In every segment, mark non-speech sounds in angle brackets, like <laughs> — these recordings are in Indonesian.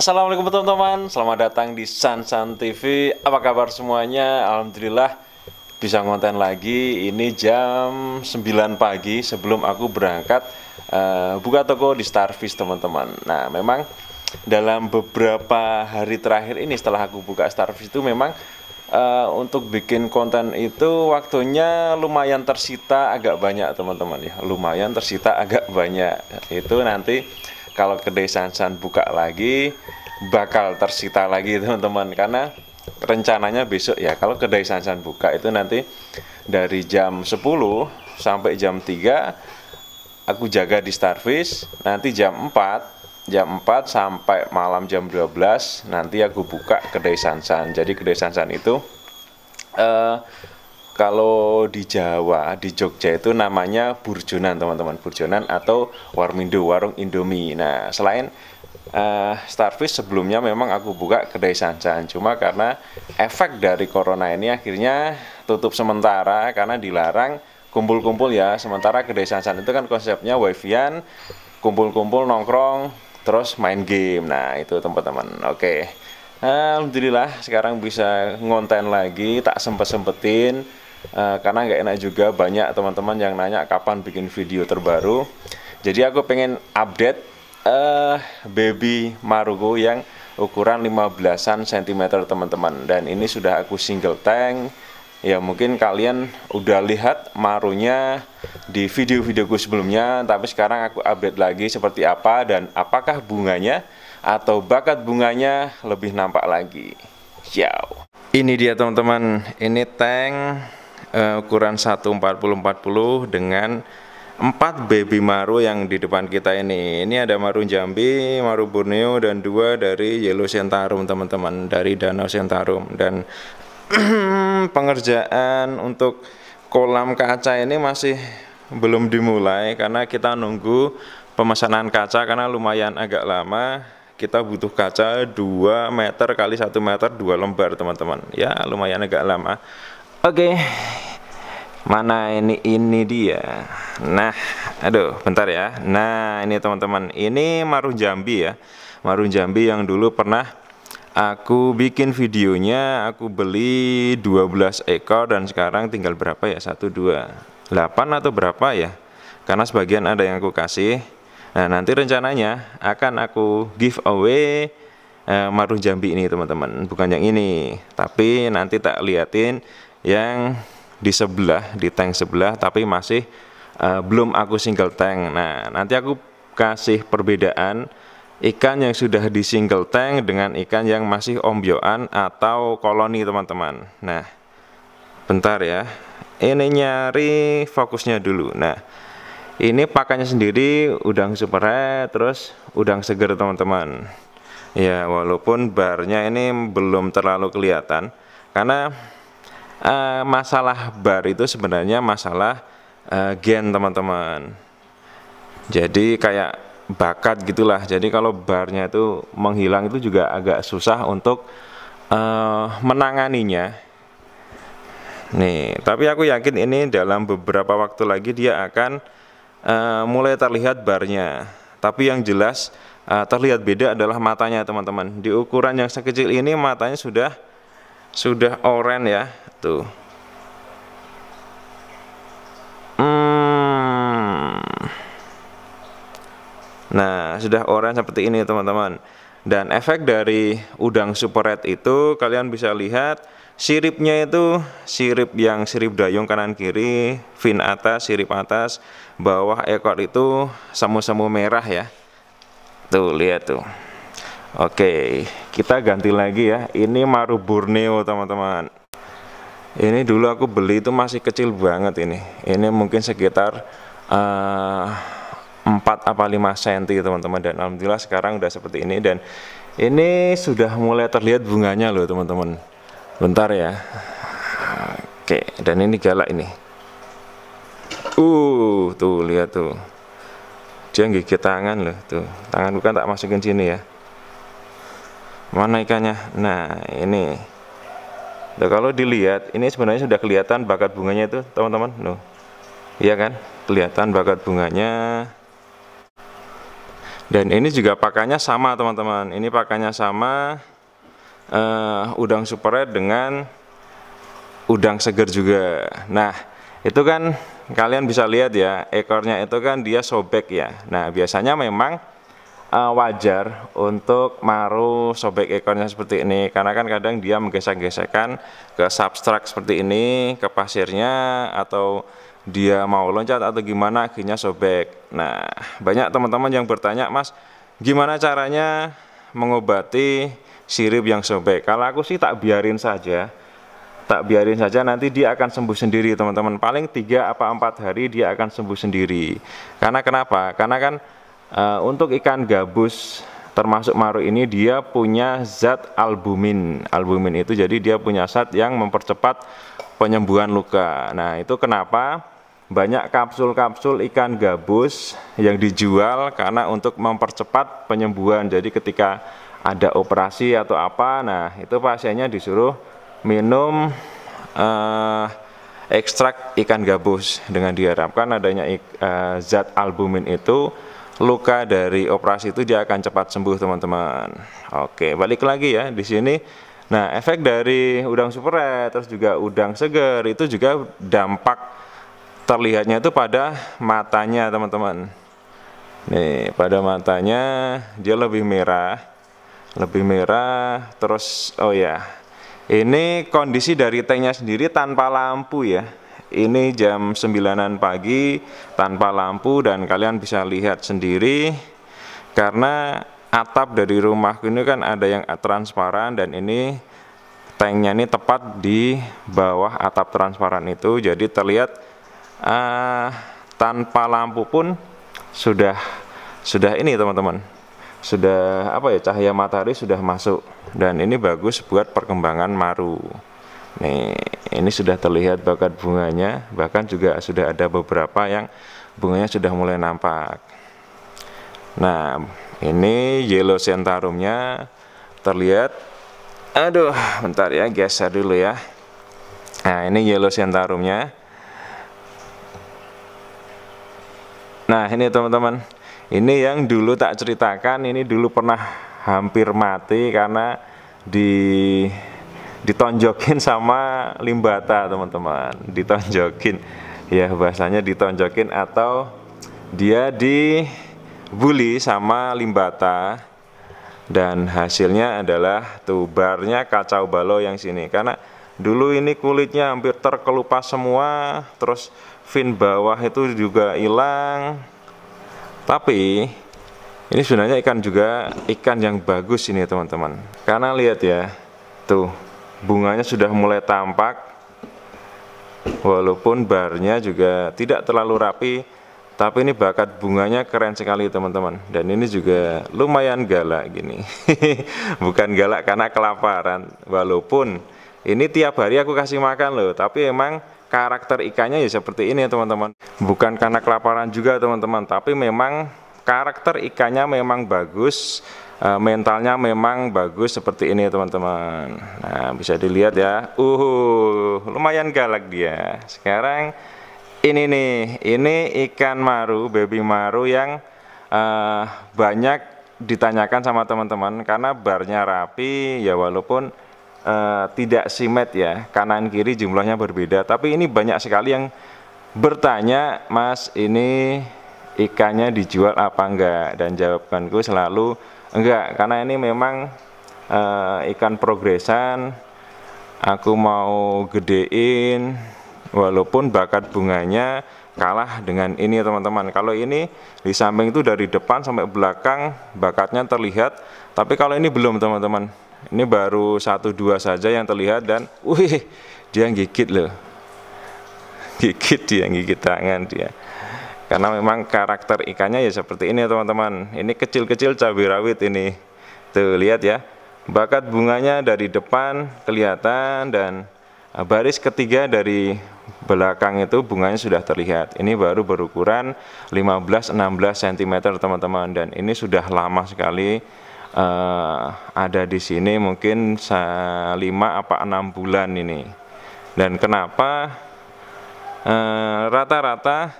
Assalamualaikum teman-teman, selamat datang di Sansan TV. Apa kabar semuanya? Alhamdulillah bisa ngonten lagi. Ini jam 9 pagi sebelum aku berangkat uh, buka toko di Starfish teman-teman. Nah, memang dalam beberapa hari terakhir ini setelah aku buka Starfish itu memang uh, untuk bikin konten itu waktunya lumayan tersita agak banyak teman-teman ya. Lumayan tersita agak banyak. Itu nanti kalau kedai Sansan buka lagi bakal tersita lagi <laughs> teman-teman karena rencananya besok ya kalau kedai Sansan buka itu nanti dari jam 10 sampai jam 3 aku jaga di Starfish nanti jam 4 jam 4 sampai malam jam 12 nanti aku buka kedai Sansan jadi kedai Sansan itu eh, uh, kalau di Jawa, di Jogja itu namanya burjonan, teman-teman. Burjonan atau warmindo, warung Indomie. Nah, selain uh, Starfish sebelumnya memang aku buka kedai sancan. Cuma karena efek dari corona ini akhirnya tutup sementara karena dilarang kumpul-kumpul ya. Sementara kedai sancan itu kan konsepnya wifian kumpul-kumpul nongkrong, terus main game. Nah, itu teman-teman. Oke. Alhamdulillah sekarang bisa ngonten lagi, tak sempet-sempetin. Eh, karena nggak enak juga banyak teman-teman yang nanya kapan bikin video terbaru jadi aku pengen update uh, baby marugo yang ukuran 15an cm teman-teman dan ini sudah aku single tank ya mungkin kalian udah lihat marunya di video-videoku sebelumnya tapi sekarang aku update lagi seperti apa dan apakah bunganya atau bakat bunganya lebih nampak lagi ciao ini dia teman-teman ini tank uh, ukuran 140-40 dengan 4 baby maru yang di depan kita ini. Ini ada maru Jambi, maru Borneo dan dua dari Yellow centarum teman-teman dari Danau centarum dan <clears throat> pengerjaan untuk kolam kaca ini masih belum dimulai karena kita nunggu pemesanan kaca karena lumayan agak lama kita butuh kaca 2 meter kali 1 meter 2 lembar teman-teman ya lumayan agak lama Oke. Mana ini ini dia. Nah, aduh, bentar ya. Nah, ini teman-teman, ini marun Jambi ya. Marun Jambi yang dulu pernah aku bikin videonya, aku beli 12 ekor dan sekarang tinggal berapa ya? 1 2 8 atau berapa ya? Karena sebagian ada yang aku kasih. Nah, nanti rencananya akan aku give away eh, marun Jambi ini, teman-teman. Bukan yang ini, tapi nanti tak liatin yang di sebelah, di tank sebelah tapi masih uh, belum aku single tank. Nah, nanti aku kasih perbedaan ikan yang sudah di single tank dengan ikan yang masih ombyoan atau koloni teman-teman nah bentar ya ini nyari fokusnya dulu nah ini pakannya sendiri udang super red, terus udang seger teman-teman ya walaupun barnya ini belum terlalu kelihatan karena uh, masalah bar itu sebenarnya masalah uh, gen teman-teman. Jadi kayak bakat gitulah. Jadi kalau barnya itu menghilang itu juga agak susah untuk uh, menanganinya. Nih, tapi aku yakin ini dalam beberapa waktu lagi dia akan uh, mulai terlihat barnya. Tapi yang jelas uh, terlihat beda adalah matanya teman-teman. Di ukuran yang sekecil ini matanya sudah sudah oranye ya Tuh. Hmm. Nah, sudah orange seperti ini teman-teman. Dan efek dari udang super red itu kalian bisa lihat siripnya itu sirip yang sirip dayung kanan kiri, fin atas, sirip atas, bawah ekor itu semu-semu merah ya. Tuh, lihat tuh. Oke, kita ganti lagi ya. Ini maru Borneo, teman-teman ini dulu aku beli itu masih kecil banget ini ini mungkin sekitar uh, eh, 4 apa 5 cm teman-teman dan Alhamdulillah sekarang udah seperti ini dan ini sudah mulai terlihat bunganya loh teman-teman bentar ya oke dan ini galak ini uh tuh lihat tuh dia gigit tangan loh tuh Tangan bukan tak masukin sini ya mana ikannya nah ini Nah, kalau dilihat ini sebenarnya sudah kelihatan bakat bunganya itu teman-teman loh iya kan kelihatan bakat bunganya dan ini juga pakannya sama teman-teman ini pakannya sama uh, udang red dengan udang segar juga nah itu kan kalian bisa lihat ya ekornya itu kan dia sobek ya nah biasanya memang uh, wajar untuk maru sobek ekornya seperti ini karena kan kadang dia menggesek-gesekkan ke substrat seperti ini ke pasirnya atau dia mau loncat atau gimana akhirnya sobek nah banyak teman-teman yang bertanya mas gimana caranya mengobati sirip yang sobek kalau aku sih tak biarin saja tak biarin saja nanti dia akan sembuh sendiri teman-teman paling tiga apa empat hari dia akan sembuh sendiri karena kenapa karena kan Eh, untuk ikan gabus termasuk maru ini dia punya zat albumin. Albumin itu jadi dia punya zat yang mempercepat penyembuhan luka. Nah, itu kenapa banyak kapsul-kapsul ikan gabus yang dijual karena untuk mempercepat penyembuhan. Jadi ketika ada operasi atau apa, nah itu pasiennya disuruh minum uh, ekstrak ikan gabus dengan diharapkan adanya uh, zat albumin itu luka dari operasi itu dia akan cepat sembuh teman-teman. Oke, balik lagi ya di sini. Nah, efek dari udang superet terus juga udang segar itu juga dampak terlihatnya itu pada matanya teman-teman. Nih, pada matanya dia lebih merah, lebih merah terus oh ya. Ini kondisi dari tanknya sendiri tanpa lampu ya ini jam 9an pagi tanpa lampu dan kalian bisa lihat sendiri karena atap dari rumah ini kan ada yang transparan dan ini tanknya ini tepat di bawah atap transparan itu jadi terlihat uh, tanpa lampu pun sudah sudah ini teman-teman sudah apa ya cahaya matahari sudah masuk dan ini bagus buat perkembangan maru Nih, ini sudah terlihat bakat bunganya, bahkan juga sudah ada beberapa yang bunganya sudah mulai nampak. Nah, ini yellow centarumnya terlihat. Aduh, bentar ya, geser dulu ya. Nah, ini yellow centarumnya. Nah, ini teman-teman. Ini yang dulu tak ceritakan, ini dulu pernah hampir mati karena di ditonjokin sama limbata teman-teman ditonjokin ya bahasanya ditonjokin atau dia dibully sama limbata dan hasilnya adalah tubarnya kacau balau yang sini karena dulu ini kulitnya hampir terkelupas semua terus fin bawah itu juga hilang tapi ini sebenarnya ikan juga ikan yang bagus ini teman-teman karena lihat ya tuh bunganya sudah mulai tampak walaupun barnya juga tidak terlalu rapi tapi ini bakat bunganya keren sekali teman-teman dan ini juga lumayan galak gini <laughs> bukan galak karena kelaparan walaupun ini tiap hari aku kasih makan loh tapi emang karakter ikannya ya seperti ini teman-teman bukan karena kelaparan juga teman-teman tapi memang karakter ikannya memang bagus Eh, mentalnya memang bagus seperti ini teman-teman nah bisa dilihat ya uh lumayan galak dia sekarang ini nih ini ikan maru baby maru yang uh, banyak ditanyakan sama teman-teman karena barnya rapi ya walaupun uh, tidak simet ya kanan kiri jumlahnya berbeda tapi ini banyak sekali yang bertanya mas ini ikannya dijual apa enggak dan jawabanku selalu enggak karena ini memang uh, ikan progresan aku mau gedein walaupun bakat bunganya kalah dengan ini ya, teman-teman kalau ini di samping itu dari depan sampai belakang bakatnya terlihat tapi kalau ini belum teman-teman ini baru satu dua saja yang terlihat dan wih dia gigit loh gigit dia gigit tangan dia karena memang karakter ikannya ya seperti ini teman-teman ini kecil-kecil cabai rawit ini tuh lihat ya bakat bunganya dari depan kelihatan dan eh, baris ketiga dari belakang itu bunganya sudah terlihat ini baru berukuran 15-16 cm teman-teman dan ini sudah lama sekali uh, ada di sini mungkin 5 apa 6 bulan ini dan kenapa eh, rata-rata uh, rata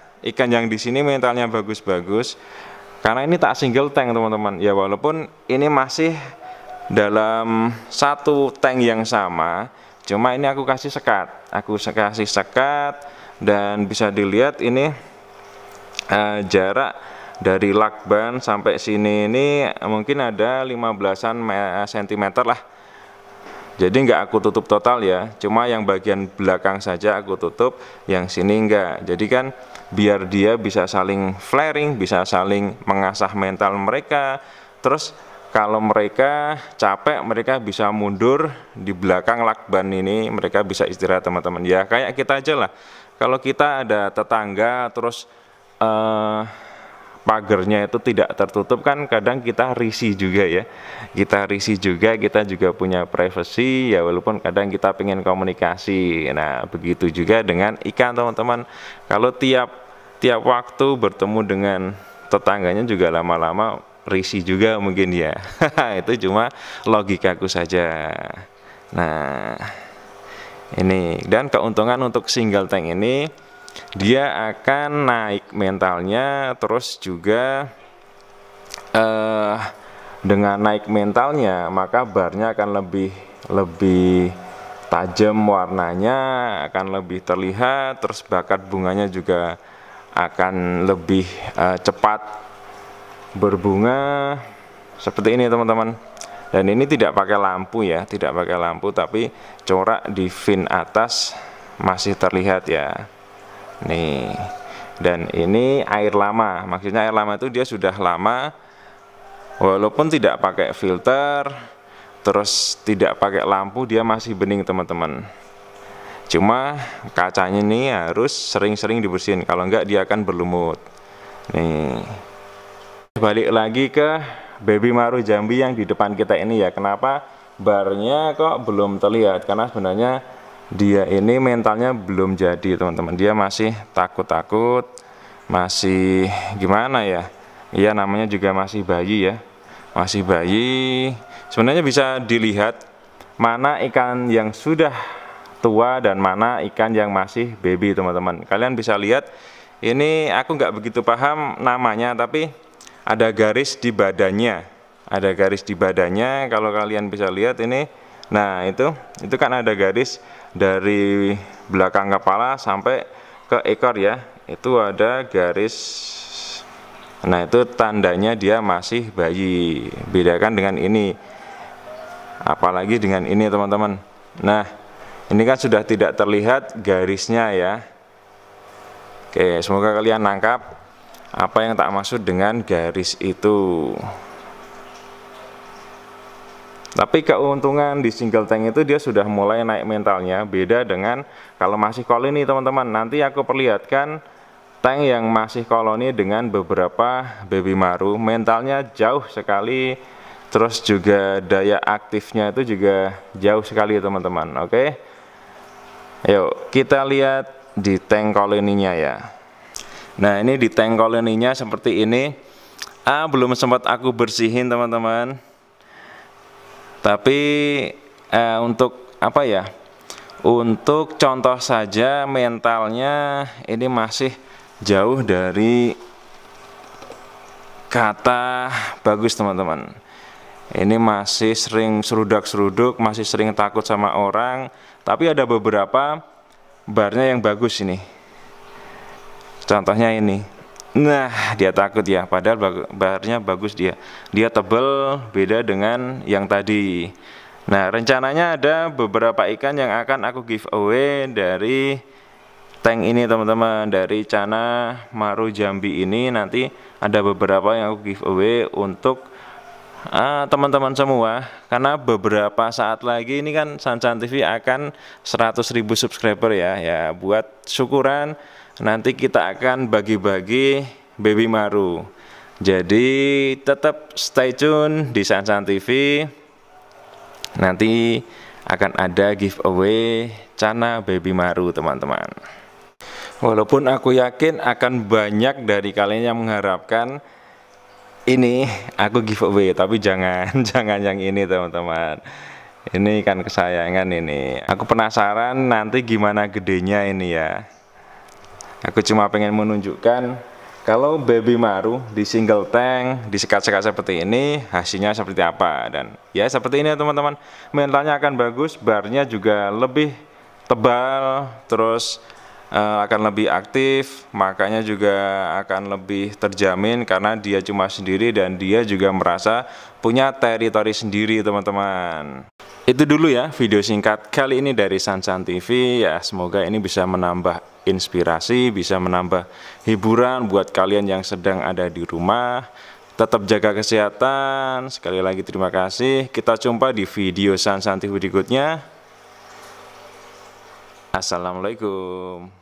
-rata ikan yang di sini mentalnya bagus-bagus karena ini tak single tank teman-teman ya walaupun ini masih dalam satu tank yang sama cuma ini aku kasih sekat aku kasih sekat dan bisa dilihat ini uh, jarak dari lakban sampai sini ini mungkin ada 15an cm lah jadi nggak aku tutup total ya cuma yang bagian belakang saja aku tutup yang sini enggak jadi kan biar dia bisa saling flaring, bisa saling mengasah mental mereka. Terus kalau mereka capek, mereka bisa mundur di belakang lakban ini, mereka bisa istirahat teman-teman. Ya kayak kita aja lah. Kalau kita ada tetangga terus eh uh, pagernya itu tidak tertutup kan kadang kita risi juga ya kita risi juga kita juga punya privacy ya walaupun kadang kita pengen komunikasi nah begitu juga dengan ikan teman-teman kalau tiap tiap waktu bertemu dengan tetangganya juga lama-lama risi juga mungkin ya <laughs> itu cuma logikaku saja nah ini dan keuntungan untuk single tank ini dia akan naik mentalnya terus juga eh dengan naik mentalnya maka barnya akan lebih lebih tajam warnanya akan lebih terlihat terus bakat bunganya juga akan lebih uh, cepat berbunga seperti ini teman-teman dan ini tidak pakai lampu ya tidak pakai lampu tapi corak di fin atas masih terlihat ya nih dan ini air lama maksudnya air lama itu dia sudah lama walaupun tidak pakai filter terus tidak pakai lampu dia masih bening teman-teman cuma kacanya ini harus sering-sering dibersihin kalau enggak dia akan berlumut nih balik lagi ke baby maru jambi yang di depan kita ini ya kenapa barnya kok belum terlihat karena sebenarnya dia ini mentalnya belum jadi teman-teman dia masih takut-takut masih gimana ya Iya namanya juga masih bayi ya masih bayi sebenarnya bisa dilihat mana ikan yang sudah tua dan mana ikan yang masih baby teman-teman kalian bisa lihat ini aku nggak begitu paham namanya tapi ada garis di badannya ada garis di badannya kalau kalian bisa lihat ini nah itu itu kan ada garis dari belakang kepala sampai ke ekor ya itu ada garis nah itu tandanya dia masih bayi bedakan dengan ini apalagi dengan ini teman-teman nah ini kan sudah tidak terlihat garisnya ya oke semoga kalian nangkap apa yang tak maksud dengan garis itu tapi keuntungan di single tank itu dia sudah mulai naik mentalnya, beda dengan kalau masih koloni teman-teman. Nanti aku perlihatkan tank yang masih koloni dengan beberapa baby maru, mentalnya jauh sekali, terus juga daya aktifnya itu juga jauh sekali teman-teman. Oke, yuk kita lihat di tank koloninya ya. Nah ini di tank koloninya seperti ini. Ah belum sempat aku bersihin teman-teman tapi eh, untuk apa ya? Untuk contoh saja mentalnya ini masih jauh dari kata bagus teman-teman. Ini masih sering seruduk seruduk masih sering takut sama orang, tapi ada beberapa barnya yang bagus ini. Contohnya ini. Nah, dia takut ya, padahal bahannya bagus dia. Dia tebel beda dengan yang tadi. Nah, rencananya ada beberapa ikan yang akan aku giveaway dari tank ini teman-teman dari Cana Maru Jambi ini nanti ada beberapa yang aku giveaway untuk ah, teman-teman uh, semua karena beberapa saat lagi ini kan Sancan TV akan 100.000 subscriber ya ya buat syukuran nanti kita akan bagi-bagi baby maru. Jadi tetap stay tune di Sansan TV. Nanti akan ada giveaway Cana Baby Maru teman-teman. Walaupun aku yakin akan banyak dari kalian yang mengharapkan ini aku giveaway tapi jangan <laughs> jangan yang ini teman-teman ini ikan kesayangan ini aku penasaran nanti gimana gedenya ini ya Aku cuma pengen menunjukkan kalau baby maru di single tank disekat-sekat seperti ini hasilnya seperti apa dan ya seperti ini ya, teman-teman mentalnya akan bagus barnya juga lebih tebal terus uh, akan lebih aktif makanya juga akan lebih terjamin karena dia cuma sendiri dan dia juga merasa punya teritori sendiri teman-teman itu dulu ya video singkat kali ini dari Sansan TV ya semoga ini bisa menambah inspirasi, bisa menambah hiburan buat kalian yang sedang ada di rumah. Tetap jaga kesehatan. Sekali lagi terima kasih. Kita jumpa di video Sansanti berikutnya. Assalamualaikum.